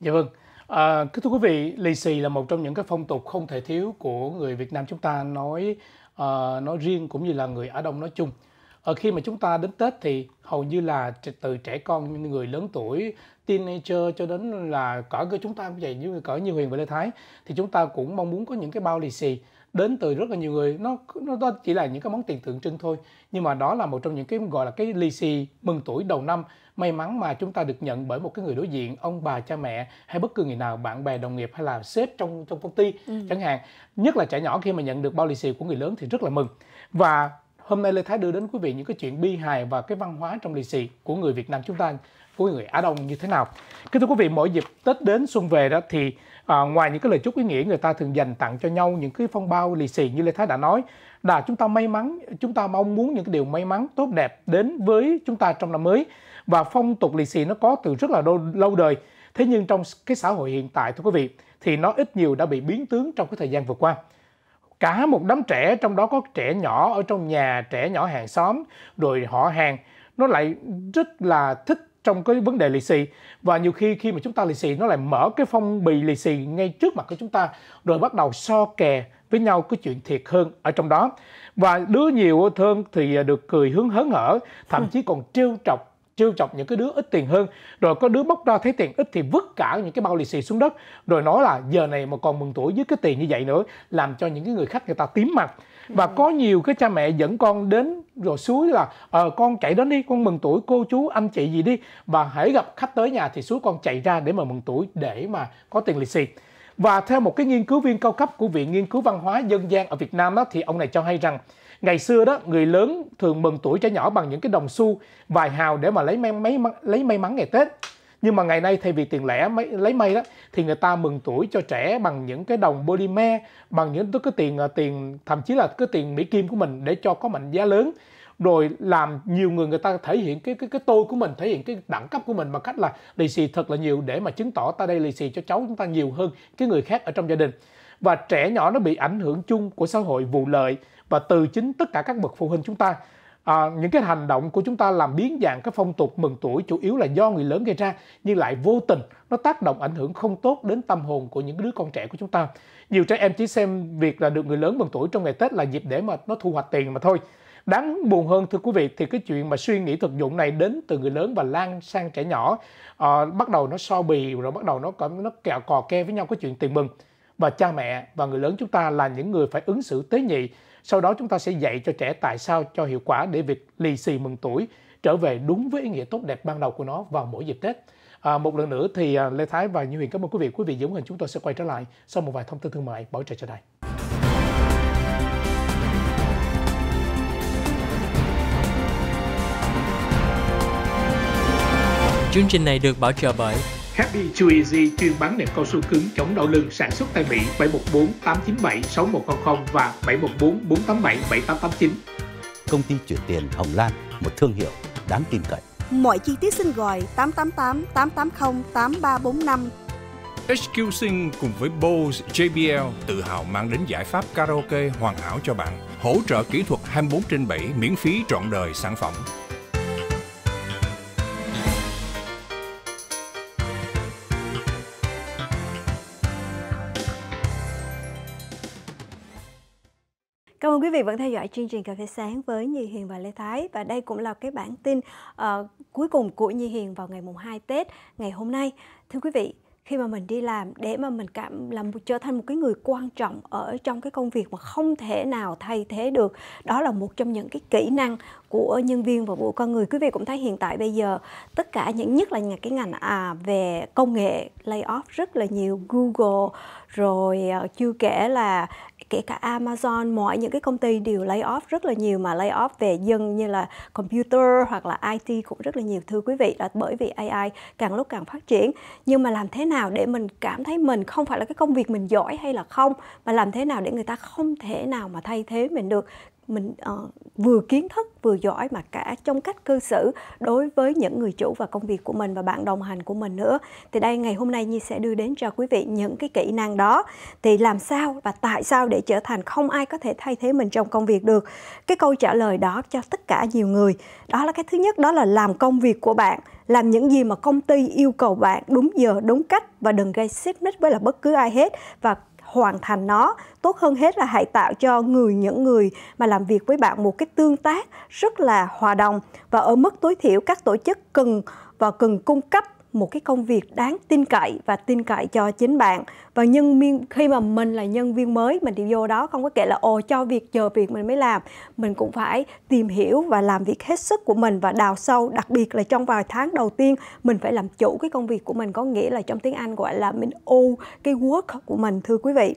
Dạ vâng. À, thưa quý vị, lì xì là một trong những cái phong tục không thể thiếu của người Việt Nam chúng ta nói à, nói riêng cũng như là người Á Đông nói chung. ở ờ, khi mà chúng ta đến Tết thì hầu như là từ trẻ con, người lớn tuổi, teenager cho đến là cỡ của chúng ta cũng vậy như cỡ như Huyền và Lê Thái thì chúng ta cũng mong muốn có những cái bao lì xì đến từ rất là nhiều người nó nó đó chỉ là những cái món tiền tượng trưng thôi nhưng mà đó là một trong những cái gọi là cái lì xì mừng tuổi đầu năm may mắn mà chúng ta được nhận bởi một cái người đối diện ông bà cha mẹ hay bất cứ người nào bạn bè đồng nghiệp hay là sếp trong trong công ty ừ. chẳng hạn nhất là trẻ nhỏ khi mà nhận được bao lì xì của người lớn thì rất là mừng và hôm nay Lê Thái đưa đến quý vị những cái chuyện bi hài và cái văn hóa trong lì xì của người Việt Nam chúng ta của người Á Đông như thế nào. Kính thưa quý vị, mỗi dịp Tết đến xuân về đó thì à, ngoài những cái lời chúc ý nghĩa người ta thường dành tặng cho nhau những cái phong bao lì xì như Lê Thái đã nói là chúng ta may mắn, chúng ta mong muốn những cái điều may mắn tốt đẹp đến với chúng ta trong năm mới và phong tục lì xì nó có từ rất là lâu đời. Thế nhưng trong cái xã hội hiện tại thưa quý vị thì nó ít nhiều đã bị biến tướng trong cái thời gian vừa qua cả một đám trẻ trong đó có trẻ nhỏ ở trong nhà trẻ nhỏ hàng xóm rồi họ hàng nó lại rất là thích trong cái vấn đề lì xì và nhiều khi khi mà chúng ta lì xì nó lại mở cái phong bì lì xì ngay trước mặt của chúng ta rồi bắt đầu so kè với nhau cái chuyện thiệt hơn ở trong đó và đứa nhiều hơn thì à, được cười hướng hớn hở thậm chí còn trêu chọc trêu chọc những cái đứa ít tiền hơn rồi có đứa bóc ra thấy tiền ít thì vứt cả những cái bao lì xì xuống đất rồi nói là giờ này mà còn mừng tuổi với cái tiền như vậy nữa làm cho những cái người khách người ta tím mặt và có nhiều cái cha mẹ dẫn con đến rồi suối là ờ con chạy đến đi con mừng tuổi cô chú anh chị gì đi và hãy gặp khách tới nhà thì suối con chạy ra để mà mừng tuổi để mà có tiền lì xì và theo một cái nghiên cứu viên cao cấp của Viện Nghiên cứu Văn hóa Dân gian ở Việt Nam đó, thì ông này cho hay rằng ngày xưa đó người lớn thường mừng tuổi trẻ nhỏ bằng những cái đồng xu vài hào để mà lấy may, may lấy may mắn ngày Tết nhưng mà ngày nay thay vì tiền lẻ mấy, lấy mây đó thì người ta mừng tuổi cho trẻ bằng những cái đồng polymer bằng những cái tiền à, tiền thậm chí là cái tiền mỹ kim của mình để cho có mệnh giá lớn rồi làm nhiều người người ta thể hiện cái cái cái tôi của mình thể hiện cái đẳng cấp của mình bằng cách là lì xì thật là nhiều để mà chứng tỏ ta đây lì xì cho cháu chúng ta nhiều hơn cái người khác ở trong gia đình và trẻ nhỏ nó bị ảnh hưởng chung của xã hội vụ lợi và từ chính tất cả các bậc phụ huynh chúng ta à, những cái hành động của chúng ta làm biến dạng cái phong tục mừng tuổi chủ yếu là do người lớn gây ra nhưng lại vô tình nó tác động ảnh hưởng không tốt đến tâm hồn của những đứa con trẻ của chúng ta nhiều trẻ em chỉ xem việc là được người lớn mừng tuổi trong ngày tết là dịp để mà nó thu hoạch tiền mà thôi đáng buồn hơn thưa quý vị thì cái chuyện mà suy nghĩ thực dụng này đến từ người lớn và lan sang trẻ nhỏ à, bắt đầu nó so bì rồi bắt đầu nó nó kẹo cò ke với nhau cái chuyện tiền mừng và cha mẹ và người lớn chúng ta là những người phải ứng xử tế nhị sau đó chúng ta sẽ dạy cho trẻ tại sao cho hiệu quả để việc lì xì mừng tuổi trở về đúng với ý nghĩa tốt đẹp ban đầu của nó vào mỗi dịp Tết. À, một lần nữa thì à, Lê Thái và Như Huyền cảm ơn quý vị. Quý vị giống hình chúng tôi sẽ quay trở lại sau một vài thông tin thương mại bảo trợ cho đây Chương trình này được bảo trợ bởi Happy Chew Easy chuyên bán nệm cao su cứng chống đau lưng sản xuất tại Mỹ 714 897 6100 và 714 487 7889. Công ty chuyển tiền Hồng Lan, một thương hiệu đáng tin cậy. Mọi chi tiết xin gọi 888 880 8345. HQ Sing cùng với Bose JBL tự hào mang đến giải pháp karaoke hoàn hảo cho bạn, hỗ trợ kỹ thuật 24 trên 7 miễn phí trọn đời sản phẩm. vị vẫn theo dõi chương trình Cà phê sáng với Nhi Hiền và Lê Thái và đây cũng là cái bản tin uh, cuối cùng của Nhi Hiền vào ngày mùng 2 Tết ngày hôm nay. Thưa quý vị, khi mà mình đi làm để mà mình cảm làm trở thành một cái người quan trọng ở trong cái công việc mà không thể nào thay thế được đó là một trong những cái kỹ năng của nhân viên và của con người quý vị cũng thấy hiện tại bây giờ tất cả những nhất là những cái ngành à về công nghệ layoff rất là nhiều Google rồi ờ, chưa kể là kể cả Amazon mọi những cái công ty đều layoff rất là nhiều mà layoff về dân như là computer hoặc là IT cũng rất là nhiều thưa quý vị là bởi vì AI càng lúc càng phát triển nhưng mà làm thế nào để mình cảm thấy mình không phải là cái công việc mình giỏi hay là không mà làm thế nào để người ta không thể nào mà thay thế mình được mình uh, vừa kiến thức vừa giỏi mà cả trong cách cư xử đối với những người chủ và công việc của mình và bạn đồng hành của mình nữa thì đây ngày hôm nay Nhi sẽ đưa đến cho quý vị những cái kỹ năng đó thì làm sao và tại sao để trở thành không ai có thể thay thế mình trong công việc được cái câu trả lời đó cho tất cả nhiều người đó là cái thứ nhất đó là làm công việc của bạn làm những gì mà công ty yêu cầu bạn đúng giờ đúng cách và đừng gây xích mích với là bất cứ ai hết và hoàn thành nó tốt hơn hết là hãy tạo cho người những người mà làm việc với bạn một cái tương tác rất là hòa đồng và ở mức tối thiểu các tổ chức cần và cần cung cấp một cái công việc đáng tin cậy và tin cậy cho chính bạn và nhân viên khi mà mình là nhân viên mới mình đi vô đó không có kể là ồ cho việc chờ việc mình mới làm mình cũng phải tìm hiểu và làm việc hết sức của mình và đào sâu đặc biệt là trong vài tháng đầu tiên mình phải làm chủ cái công việc của mình có nghĩa là trong tiếng Anh gọi là mình own cái work của mình thưa quý vị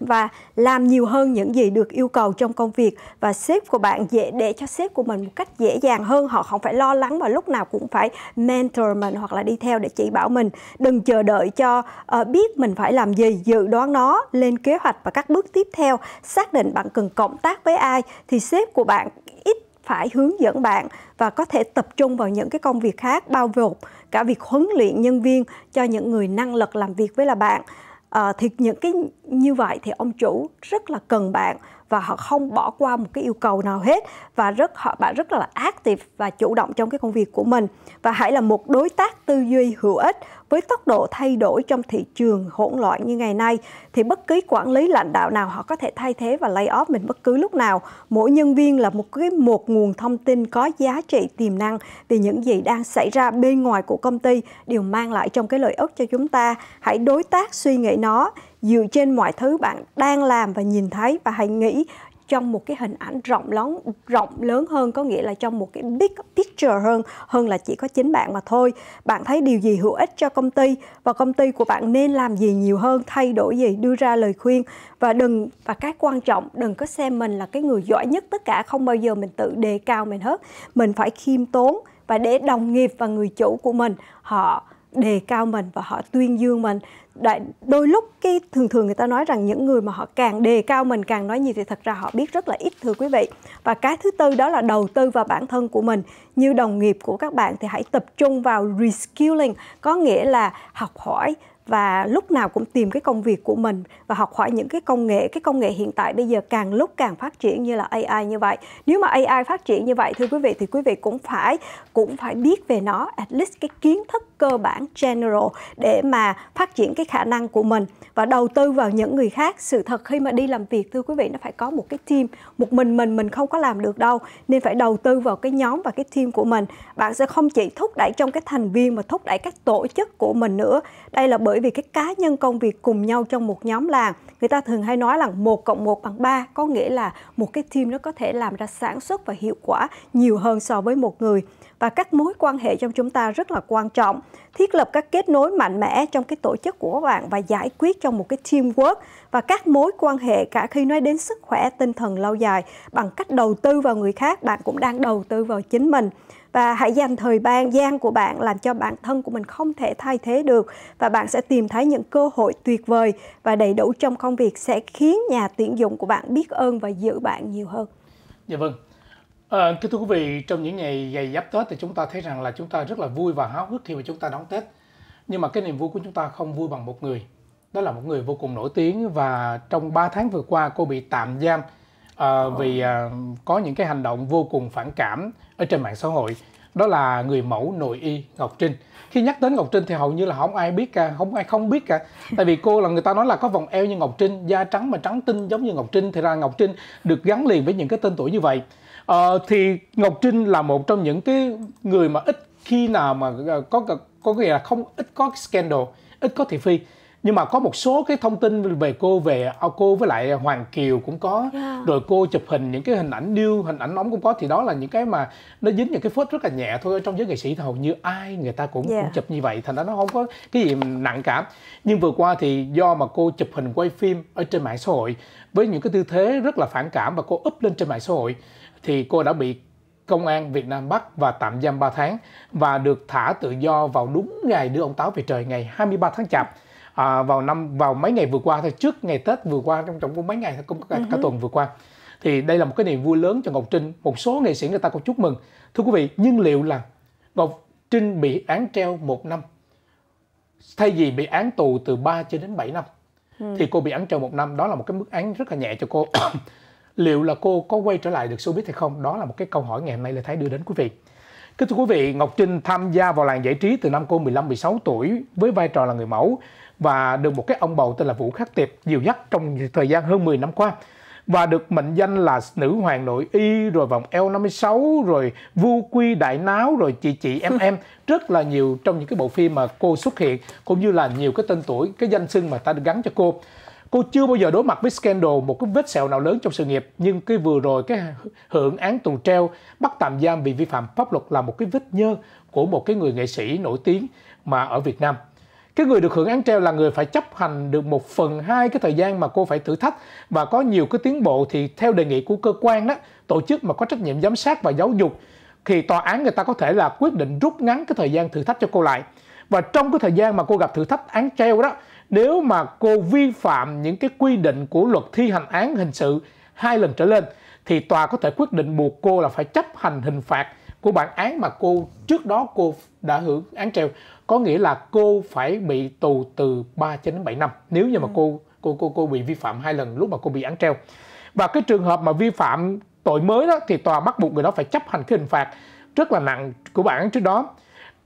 và làm nhiều hơn những gì được yêu cầu trong công việc và sếp của bạn dễ để cho sếp của mình một cách dễ dàng hơn họ không phải lo lắng và lúc nào cũng phải mentor mình hoặc là đi theo để chỉ bảo mình đừng chờ đợi cho uh, biết mình phải làm gì dự đoán nó lên kế hoạch và các bước tiếp theo xác định bạn cần cộng tác với ai thì sếp của bạn ít phải hướng dẫn bạn và có thể tập trung vào những cái công việc khác bao gồm cả việc huấn luyện nhân viên cho những người năng lực làm việc với là bạn Ờ, thì những cái như vậy thì ông chủ rất là cần bạn và họ không bỏ qua một cái yêu cầu nào hết và rất họ bạn rất là active và chủ động trong cái công việc của mình và hãy là một đối tác tư duy hữu ích với tốc độ thay đổi trong thị trường hỗn loạn như ngày nay thì bất cứ quản lý lãnh đạo nào họ có thể thay thế và lay off mình bất cứ lúc nào mỗi nhân viên là một cái một nguồn thông tin có giá trị tiềm năng về những gì đang xảy ra bên ngoài của công ty đều mang lại trong cái lợi ích cho chúng ta hãy đối tác suy nghĩ nó dựa trên mọi thứ bạn đang làm và nhìn thấy và hãy nghĩ trong một cái hình ảnh rộng lớn rộng lớn hơn có nghĩa là trong một cái big picture hơn hơn là chỉ có chính bạn mà thôi bạn thấy điều gì hữu ích cho công ty và công ty của bạn nên làm gì nhiều hơn thay đổi gì đưa ra lời khuyên và đừng và cái quan trọng đừng có xem mình là cái người giỏi nhất tất cả không bao giờ mình tự đề cao mình hết mình phải khiêm tốn và để đồng nghiệp và người chủ của mình họ đề cao mình và họ tuyên dương mình đôi lúc cái thường thường người ta nói rằng những người mà họ càng đề cao mình càng nói nhiều thì thật ra họ biết rất là ít thưa quý vị và cái thứ tư đó là đầu tư vào bản thân của mình như đồng nghiệp của các bạn thì hãy tập trung vào reskilling có nghĩa là học hỏi và lúc nào cũng tìm cái công việc của mình và học hỏi những cái công nghệ cái công nghệ hiện tại bây giờ càng lúc càng phát triển như là AI như vậy nếu mà AI phát triển như vậy thưa quý vị thì quý vị cũng phải cũng phải biết về nó at least cái kiến thức cơ bản general để mà phát triển cái khả năng của mình và đầu tư vào những người khác sự thật khi mà đi làm việc thưa quý vị nó phải có một cái team một mình mình mình không có làm được đâu nên phải đầu tư vào cái nhóm và cái team của mình bạn sẽ không chỉ thúc đẩy trong cái thành viên mà thúc đẩy các tổ chức của mình nữa đây là bởi vì cái cá nhân công việc cùng nhau trong một nhóm làng người ta thường hay nói là một cộng một bằng ba có nghĩa là một cái team nó có thể làm ra sản xuất và hiệu quả nhiều hơn so với một người và các mối quan hệ trong chúng ta rất là quan trọng. Thiết lập các kết nối mạnh mẽ trong cái tổ chức của bạn và giải quyết trong một cái teamwork và các mối quan hệ cả khi nói đến sức khỏe tinh thần lâu dài bằng cách đầu tư vào người khác, bạn cũng đang đầu tư vào chính mình và hãy dành thời ban gian của bạn làm cho bản thân của mình không thể thay thế được và bạn sẽ tìm thấy những cơ hội tuyệt vời và đầy đủ trong công việc sẽ khiến nhà tuyển dụng của bạn biết ơn và giữ bạn nhiều hơn. Dạ vâng, À, ờ, kính thưa quý vị, trong những ngày ngày giáp Tết thì chúng ta thấy rằng là chúng ta rất là vui và háo hức khi mà chúng ta đón Tết. Nhưng mà cái niềm vui của chúng ta không vui bằng một người. Đó là một người vô cùng nổi tiếng và trong 3 tháng vừa qua cô bị tạm giam à, vì à, có những cái hành động vô cùng phản cảm ở trên mạng xã hội. Đó là người mẫu nội y Ngọc Trinh. Khi nhắc đến Ngọc Trinh thì hầu như là không ai biết cả, không ai không biết cả. Tại vì cô là người ta nói là có vòng eo như Ngọc Trinh, da trắng mà trắng tinh giống như Ngọc Trinh thì ra Ngọc Trinh được gắn liền với những cái tên tuổi như vậy. Ờ, thì Ngọc Trinh là một trong những cái người mà ít khi nào mà ờ, có có nghĩa là không ít có scandal, ít có thị phi. Nhưng mà có một số cái thông tin về cô về cô với lại Hoàng Kiều cũng có, yeah. Dạ. rồi cô chụp hình những cái hình ảnh điêu, hình ảnh nóng cũng có thì đó là những cái mà nó dính những cái phốt rất là nhẹ thôi trong giới nghệ sĩ thì hầu như ai người ta cũng, yeah. Dạ. cũng chụp như vậy thành ra nó không có cái gì nặng cả. Nhưng vừa qua thì do mà cô chụp hình quay phim ở trên mạng xã hội với những cái tư thế rất là phản cảm và cô up lên trên mạng xã hội thì cô đã bị công an Việt Nam bắt và tạm giam 3 tháng và được thả tự do vào đúng ngày đưa ông Táo về trời ngày 23 tháng Chạp à, vào năm vào mấy ngày vừa qua thôi trước ngày Tết vừa qua trong trong mấy ngày cũng cả, cả ừ tuần vừa qua thì đây là một cái niềm vui lớn cho Ngọc Trinh một số nghệ sĩ người ta cũng chúc mừng thưa quý vị nhưng liệu là Ngọc Trinh bị án treo một năm thay vì bị án tù từ 3 cho đến 7 năm ừ. thì cô bị án treo một năm đó là một cái mức án rất là nhẹ cho cô liệu là cô có quay trở lại được showbiz hay không? Đó là một cái câu hỏi ngày hôm nay Lê Thái đưa đến quý vị. Kính thưa quý vị, Ngọc Trinh tham gia vào làng giải trí từ năm cô 15-16 tuổi với vai trò là người mẫu và được một cái ông bầu tên là Vũ Khắc Tiệp dìu dắt trong thời gian hơn 10 năm qua và được mệnh danh là nữ hoàng nội y rồi vòng L56 rồi vu quy đại náo rồi chị chị em em rất là nhiều trong những cái bộ phim mà cô xuất hiện cũng như là nhiều cái tên tuổi cái danh xưng mà ta được gắn cho cô cô chưa bao giờ đối mặt với scandal một cái vết sẹo nào lớn trong sự nghiệp nhưng cái vừa rồi cái hưởng án tù treo bắt tạm giam vì vi phạm pháp luật là một cái vết nhơ của một cái người nghệ sĩ nổi tiếng mà ở Việt Nam cái người được hưởng án treo là người phải chấp hành được một phần hai cái thời gian mà cô phải thử thách và có nhiều cái tiến bộ thì theo đề nghị của cơ quan đó tổ chức mà có trách nhiệm giám sát và giáo dục thì tòa án người ta có thể là quyết định rút ngắn cái thời gian thử thách cho cô lại và trong cái thời gian mà cô gặp thử thách án treo đó nếu mà cô vi phạm những cái quy định của luật thi hành án hình sự hai lần trở lên thì tòa có thể quyết định buộc cô là phải chấp hành hình phạt của bản án mà cô trước đó cô đã hưởng án treo có nghĩa là cô phải bị tù từ 3 cho đến 7 năm nếu như mà ừ. cô cô cô cô bị vi phạm hai lần lúc mà cô bị án treo và cái trường hợp mà vi phạm tội mới đó thì tòa bắt buộc người đó phải chấp hành cái hình phạt rất là nặng của bản án trước đó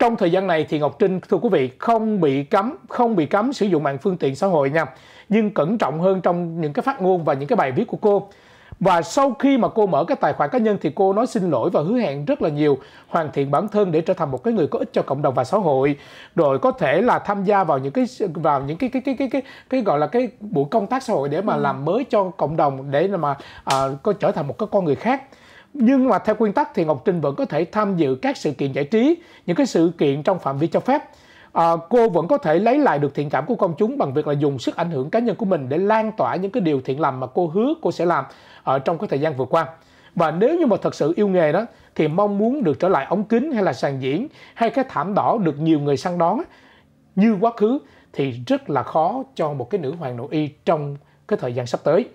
trong thời gian này thì Ngọc Trinh thưa quý vị không bị cấm, không bị cấm sử dụng mạng phương tiện xã hội nha, nhưng cẩn trọng hơn trong những cái phát ngôn và những cái bài viết của cô. Và sau khi mà cô mở cái tài khoản cá nhân thì cô nói xin lỗi và hứa hẹn rất là nhiều hoàn thiện bản thân để trở thành một cái người có ích cho cộng đồng và xã hội. Rồi có thể là tham gia vào những cái vào những cái cái cái cái cái, cái gọi là cái buổi công tác xã hội để mà ừ. làm mới cho cộng đồng để mà à, có trở thành một cái con người khác nhưng mà theo nguyên tắc thì Ngọc Trinh vẫn có thể tham dự các sự kiện giải trí, những cái sự kiện trong phạm vi cho phép. À, cô vẫn có thể lấy lại được thiện cảm của công chúng bằng việc là dùng sức ảnh hưởng cá nhân của mình để lan tỏa những cái điều thiện lành mà cô hứa cô sẽ làm ở trong cái thời gian vừa qua. Và nếu như mà thật sự yêu nghề đó thì mong muốn được trở lại ống kính hay là sàn diễn hay cái thảm đỏ được nhiều người săn đón như quá khứ thì rất là khó cho một cái nữ hoàng nội y trong cái thời gian sắp tới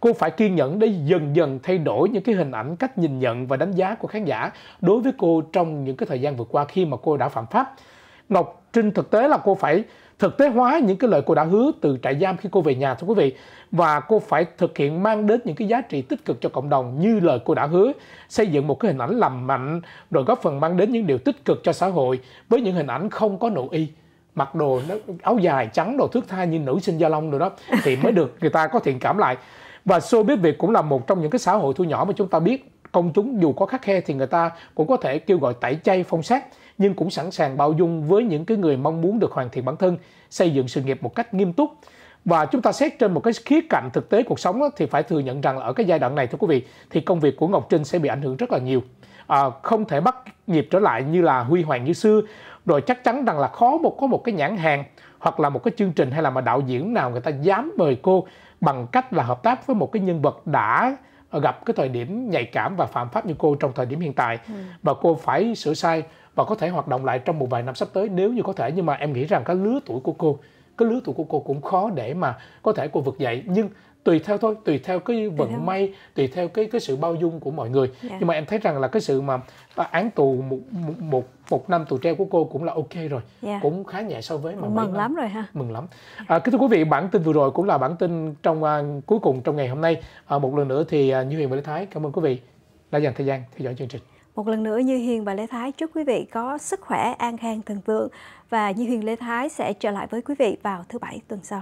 cô phải kiên nhẫn để dần dần thay đổi những cái hình ảnh cách nhìn nhận và đánh giá của khán giả đối với cô trong những cái thời gian vừa qua khi mà cô đã phạm pháp ngọc trinh thực tế là cô phải thực tế hóa những cái lời cô đã hứa từ trại giam khi cô về nhà thưa quý vị và cô phải thực hiện mang đến những cái giá trị tích cực cho cộng đồng như lời cô đã hứa xây dựng một cái hình ảnh làm mạnh rồi góp phần mang đến những điều tích cực cho xã hội với những hình ảnh không có nội y mặc đồ áo dài trắng đồ thước tha như nữ sinh gia long rồi đó thì mới được người ta có thiện cảm lại và xô biết việc cũng là một trong những cái xã hội thu nhỏ mà chúng ta biết công chúng dù có khắc khe thì người ta cũng có thể kêu gọi tẩy chay phong sát nhưng cũng sẵn sàng bao dung với những cái người mong muốn được hoàn thiện bản thân xây dựng sự nghiệp một cách nghiêm túc và chúng ta xét trên một cái khía cạnh thực tế cuộc sống đó, thì phải thừa nhận rằng là ở cái giai đoạn này thưa quý vị thì công việc của Ngọc Trinh sẽ bị ảnh hưởng rất là nhiều à, không thể bắt nhịp trở lại như là huy hoàng như xưa rồi chắc chắn rằng là khó một có một cái nhãn hàng hoặc là một cái chương trình hay là mà đạo diễn nào người ta dám mời cô bằng cách là hợp tác với một cái nhân vật đã gặp cái thời điểm nhạy cảm và phạm pháp như cô trong thời điểm hiện tại ừ. và cô phải sửa sai và có thể hoạt động lại trong một vài năm sắp tới nếu như có thể nhưng mà em nghĩ rằng cái lứa tuổi của cô cái lứa tuổi của cô cũng khó để mà có thể cô vực dậy nhưng tùy theo thôi tùy theo cái vận tùy may tùy theo cái cái sự bao dung của mọi người yeah. Dạ. nhưng mà em thấy rằng là cái sự mà à, án tù một một một năm tù treo của cô cũng là ok rồi yeah. Dạ. cũng khá nhẹ so với mà mừng năm. lắm rồi ha mừng lắm dạ. à, kính thưa quý vị bản tin vừa rồi cũng là bản tin trong uh, cuối cùng trong ngày hôm nay à, một lần nữa thì uh, như huyền và lê thái cảm ơn quý vị đã dành thời gian theo dõi chương trình một lần nữa Như Hiền và Lê Thái chúc quý vị có sức khỏe, an khang, thịnh vượng và Như Hiền Lê Thái sẽ trở lại với quý vị vào thứ bảy tuần sau.